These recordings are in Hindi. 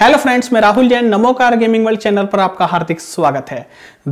हेलो फ्रेंड्स मैं Rahul Jain Namokar gaming world channel पर आपका हार्दिक स्वागत है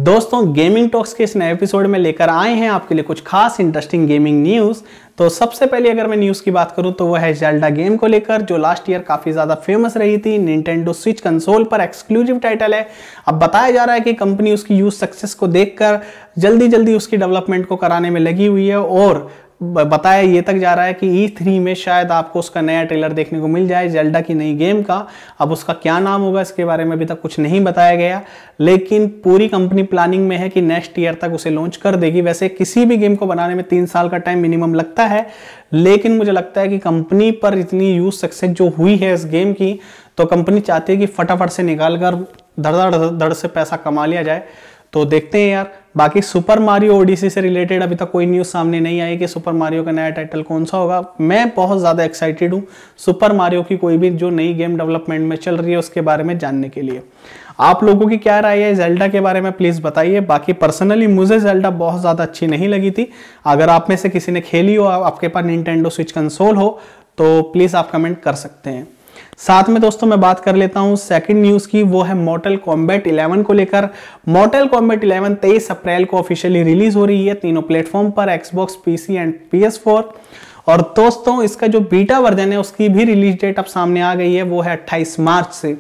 दोस्तों गेमिंग टॉक्स के इस नए एपिसोड में लेकर आए हैं आपके लिए कुछ खास इंटरेस्टिंग गेमिंग न्यूज़ तो सबसे पहले अगर मैं न्यूज़ की बात करूं तो वह है जेल्डा गेम को लेकर जो लास्ट ईयर काफ़ी ज़्यादा फेमस रही थी निंटेंडो स्विच कंसोल पर एक्सक्लूसिव टाइटल है अब बताया जा रहा है कि कंपनी उसकी यूज सक्सेस को देखकर जल्दी जल्दी उसकी डेवलपमेंट को कराने में लगी हुई है और बताया ये तक जा रहा है कि ई e थ्री में शायद आपको उसका नया ट्रेलर देखने को मिल जाए जेल्डा की नई गेम का अब उसका क्या नाम होगा इसके बारे में अभी तक कुछ नहीं बताया गया लेकिन पूरी कंपनी प्लानिंग में है कि नेक्स्ट ईयर तक उसे लॉन्च कर देगी वैसे किसी भी गेम को बनाने में तीन साल का टाइम मिनिमम लगता है लेकिन मुझे लगता है कि कंपनी पर इतनी यूज सक्सेस जो हुई है इस गेम की तो कंपनी चाहती है कि फटाफट से निकाल कर धड़ धड़ धड़ से पैसा कमा लिया जाए तो देखते हैं यार बाकी सुपर मारियो ओडिसी से रिलेटेड अभी तक कोई न्यूज़ सामने नहीं आई कि सुपर मारियो का नया टाइटल कौन सा होगा मैं बहुत ज़्यादा एक्साइटेड हूँ सुपर मारियो की कोई भी जो नई गेम डेवलपमेंट में चल रही है उसके बारे में जानने के लिए आप लोगों की क्या राय है जेल्डा के बारे में प्लीज़ बताइए बाकी पर्सनली मुझे जेल्डा बहुत ज़्यादा अच्छी नहीं लगी थी अगर आप में से किसी ने खेली हो आपके पास निंटेंडो स्विच कंसोल हो तो प्लीज़ आप कमेंट कर सकते हैं साथ में दोस्तों मैं बात कर लेता हूं सेकंड न्यूज की वो है मॉटल कॉम्बैट 11 को लेकर मॉटल कॉम्बैट 11 23 अप्रैल को ऑफिशियली रिलीज हो रही है तीनों प्लेटफॉर्म पर एक्सबॉक्स पीसी एंड पी और दोस्तों इसका जो बीटा वर्जन है उसकी भी रिलीज डेट अब सामने आ गई है वो है 28 मार्च से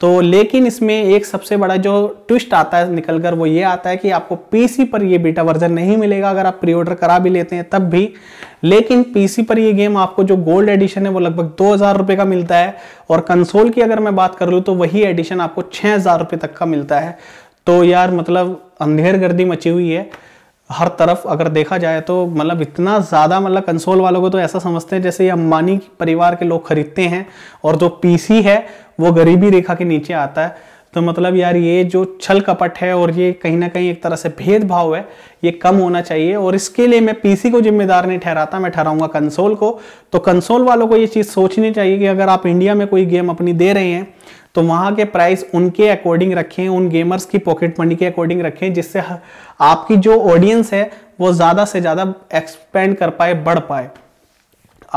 तो लेकिन इसमें एक सबसे बड़ा जो ट्विस्ट आता है निकल कर वो ये आता है कि आपको पीसी पर ये बीटा वर्जन नहीं मिलेगा अगर आप प्री ऑर्डर करा भी लेते हैं तब भी लेकिन पीसी पर ये गेम आपको जो गोल्ड एडिशन है वो लगभग दो हज़ार रुपये का मिलता है और कंसोल की अगर मैं बात कर लूँ तो वही एडिशन आपको छः हज़ार रुपये तक का मिलता है तो यार मतलब अंधेर गर्दी मची हुई है हर तरफ अगर देखा जाए तो मतलब इतना ज़्यादा मतलब कंसोल वालों को तो ऐसा समझते हैं जैसे ये अंबानी परिवार के लोग खरीदते हैं और जो पीसी है वो गरीबी रेखा के नीचे आता है तो मतलब यार ये जो छल कपट है और ये कहीं ना कहीं एक तरह से भेदभाव है ये कम होना चाहिए और इसके लिए मैं पीसी को जिम्मेदार नहीं ठहराता मैं ठहराऊंगा कंसोल को तो कंसोल वालों को ये चीज़ सोचनी चाहिए कि अगर आप इंडिया में कोई गेम अपनी दे रहे हैं तो वहाँ के प्राइस उनके अकॉर्डिंग रखें उन गेमर्स की पॉकेट मनी के अकॉर्डिंग रखें जिससे आपकी जो ऑडियंस है वो ज़्यादा से ज़्यादा एक्सपेंड कर पाए बढ़ पाए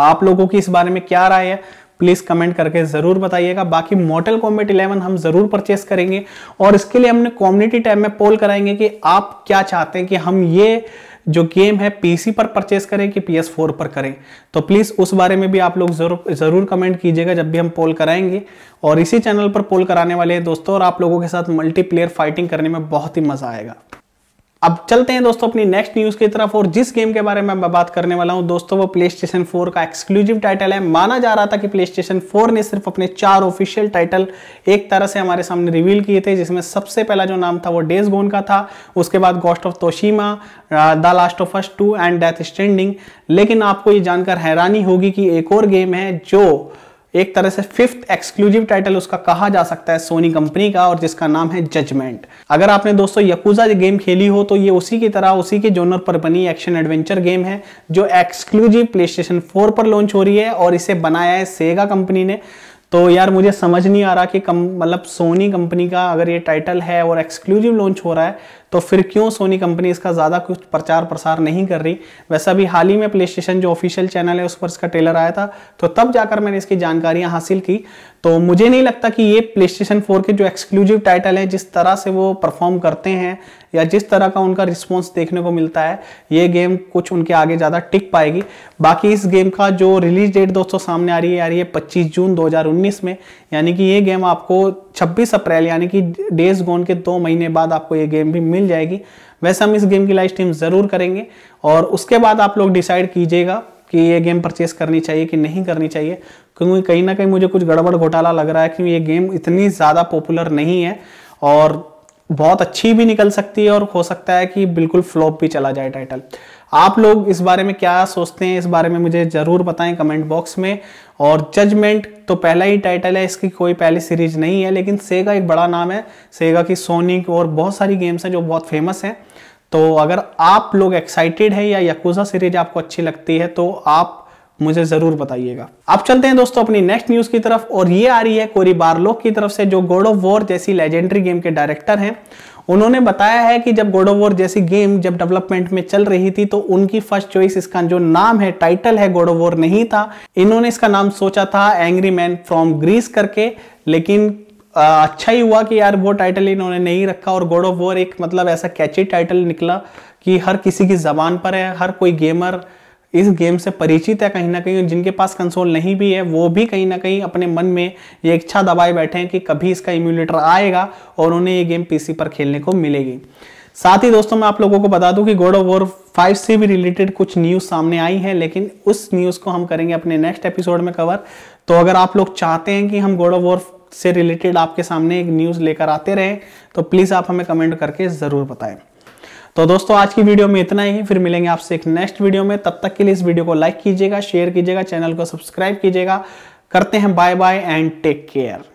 आप लोगों की इस बारे में क्या राय है प्लीज़ कमेंट करके ज़रूर बताइएगा बाकी मॉडल कॉम्बेट 11 हम ज़रूर परचेस करेंगे और इसके लिए हमने कम्युनिटी टाइम में पोल कराएंगे कि आप क्या चाहते हैं कि हम ये जो गेम है पीसी पर परचेस करें कि पी पर करें तो प्लीज़ उस बारे में भी आप लोग ज़रूर ज़रूर कमेंट कीजिएगा जब भी हम पोल कराएंगे और इसी चैनल पर पोल कराने वाले हैं दोस्तों और आप लोगों के साथ मल्टीप्लेयर फाइटिंग करने में बहुत ही मज़ा आएगा अब चलते हैं दोस्तों अपनी नेक्स्ट न्यूज की तरफ और जिस गेम के बारे में मैं बात करने वाला हूं दोस्तों वो प्ले स्टेशन फोर का एक्सक्लूसिव टाइटल है माना जा रहा था कि प्ले स्टेशन फोर ने सिर्फ अपने चार ऑफिशियल टाइटल एक तरह से हमारे सामने रिवील किए थे जिसमें सबसे पहला जो नाम था वो डेज गोन का था उसके बाद Ghost of Tsushima the Last of Us two and Death Stranding लेकिन आपको ये जानकर हैरानी होगी कि एक और गेम है जो एक तरह से फिफ्थ एक्सक्लूसिव टाइटल उसका कहा जा सकता है सोनी कंपनी का और जिसका नाम है जजमेंट अगर आपने दोस्तों यकूजा गेम खेली हो तो ये उसी की तरह उसी के जोनर पर बनी एक्शन एडवेंचर गेम है जो एक्सक्लूसिव प्ले स्टेशन फोर पर लॉन्च हो रही है और इसे बनाया है सेगा कंपनी ने तो यार मुझे समझ नहीं आ रहा कि कम मतलब सोनी कंपनी का अगर ये टाइटल है और एक्सक्लूसिव लॉन्च हो रहा है तो फिर क्यों सोनी कंपनी इसका ज़्यादा कुछ प्रचार प्रसार नहीं कर रही वैसा भी हाल ही में प्ले स्टेशन जो ऑफिशियल चैनल है उस पर इसका ट्रेलर आया था तो तब जाकर मैंने इसकी जानकारियाँ हासिल की तो मुझे नहीं लगता कि ये प्ले स्टेशन फोर के जो एक्सक्लूसिव टाइटल हैं जिस तरह से वो परफॉर्म करते हैं या जिस तरह का उनका रिस्पॉन्स देखने को मिलता है ये गेम कुछ उनके आगे ज़्यादा टिक पाएगी बाकी इस गेम का जो रिलीज डेट दोस्तों सामने आ रही है आ रही है पच्चीस जून दो में यानी कि ये गेम आपको 26 अप्रैल यानी कि डेज गोन के दो महीने बाद आपको ये गेम भी मिल जाएगी वैसे हम इस गेम की लाइव स्ट्रीम ज़रूर करेंगे और उसके बाद आप लोग डिसाइड कीजिएगा कि ये गेम परचेस करनी चाहिए कि नहीं करनी चाहिए क्योंकि कहीं ना कहीं मुझे कुछ गड़बड़ घोटाला लग रहा है कि ये गेम इतनी ज़्यादा पॉपुलर नहीं है और बहुत अच्छी भी निकल सकती है और हो सकता है कि बिल्कुल फ्लॉप भी चला जाए टाइटल आप लोग इस बारे में क्या सोचते हैं इस बारे में मुझे ज़रूर बताएं कमेंट बॉक्स में और जजमेंट तो पहला ही टाइटल है इसकी कोई पहली सीरीज नहीं है लेकिन सेगा एक बड़ा नाम है सेगा की सोनिक और बहुत सारी गेम्स हैं जो बहुत फेमस हैं तो अगर आप लोग एक्साइटेड है या यकूजा सीरीज आपको अच्छी लगती है तो आप मुझे जरूर बताइएगा अब चलते हैं दोस्तों अपनी नेक्स्ट न्यूज की तरफ और ये आ रही है कोरी बारलोक की तरफ से जो गोड ऑफ वॉर जैसी लेजेंडरी गेम के डायरेक्टर हैं उन्होंने बताया है कि जब गोड ऑफ वॉर जैसी गेम जब डेवलपमेंट में चल रही थी तो उनकी फर्स्ट चॉइस इसका जो नाम है टाइटल है गोड ऑफ वॉर नहीं था इन्होंने इसका नाम सोचा था एंग्री मैन फ्रॉम ग्रीस करके लेकिन आ, अच्छा ही हुआ कि यार वो टाइटल इन्होंने नहीं रखा और गोड ऑफ वॉर एक मतलब ऐसा कैची टाइटल निकला कि हर किसी की जबान पर है हर कोई गेमर इस गेम से परिचित है कहीं ना कहीं और जिनके पास कंसोल नहीं भी है वो भी कहीं ना कहीं अपने मन में ये इच्छा दबाए बैठे हैं कि कभी इसका इम्यूलेटर आएगा और उन्हें ये गेम पीसी पर खेलने को मिलेगी साथ ही दोस्तों मैं आप लोगों को बता दूं कि गोड ऑफ वॉर फाइव से भी रिलेटेड कुछ न्यूज़ सामने आई है लेकिन उस न्यूज़ को हम करेंगे अपने नेक्स्ट एपिसोड में कवर तो अगर आप लोग चाहते हैं कि हम गोड ऑफ वॉर से रिलेटेड आपके सामने एक न्यूज़ लेकर आते रहें तो प्लीज़ आप हमें कमेंट करके ज़रूर बताएं तो दोस्तों आज की वीडियो में इतना ही फिर मिलेंगे आपसे एक नेक्स्ट वीडियो में तब तक के लिए इस वीडियो को लाइक कीजिएगा शेयर कीजिएगा चैनल को सब्सक्राइब कीजिएगा करते हैं bye bye and take care